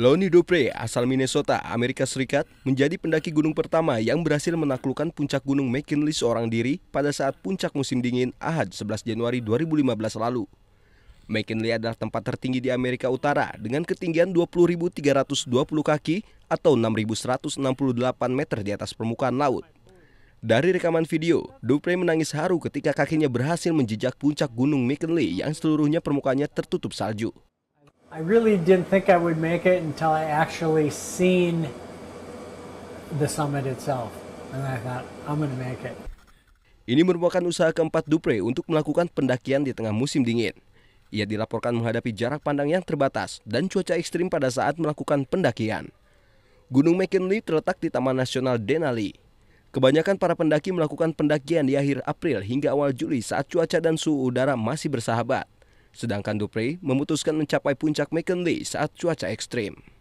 Lonnie Dupre asal Minnesota, Amerika Serikat, menjadi pendaki gunung pertama yang berhasil menaklukkan puncak gunung McKinley seorang diri pada saat puncak musim dingin Ahad 11 Januari 2015 lalu. McKinley adalah tempat tertinggi di Amerika Utara dengan ketinggian 20.320 kaki atau 6.168 meter di atas permukaan laut. Dari rekaman video, Dupre menangis haru ketika kakinya berhasil menjejak puncak gunung McKinley yang seluruhnya permukaannya tertutup salju. I really didn't think I would make it until I actually seen the summit itself. And I thought, I'm to make it. Ini merupakan usaha keempat Dupre untuk melakukan pendakian di tengah musim dingin. Ia dilaporkan menghadapi jarak pandang yang terbatas dan cuaca ekstrim pada saat melakukan pendakian. Gunung McKinley terletak di Taman Nasional Denali. Kebanyakan para pendaki melakukan pendakian di akhir April hingga awal Juli saat cuaca dan suhu udara masih bersahabat. Sedangkan Dupre memutuskan mencapai puncak McKinley saat cuaca ekstrim.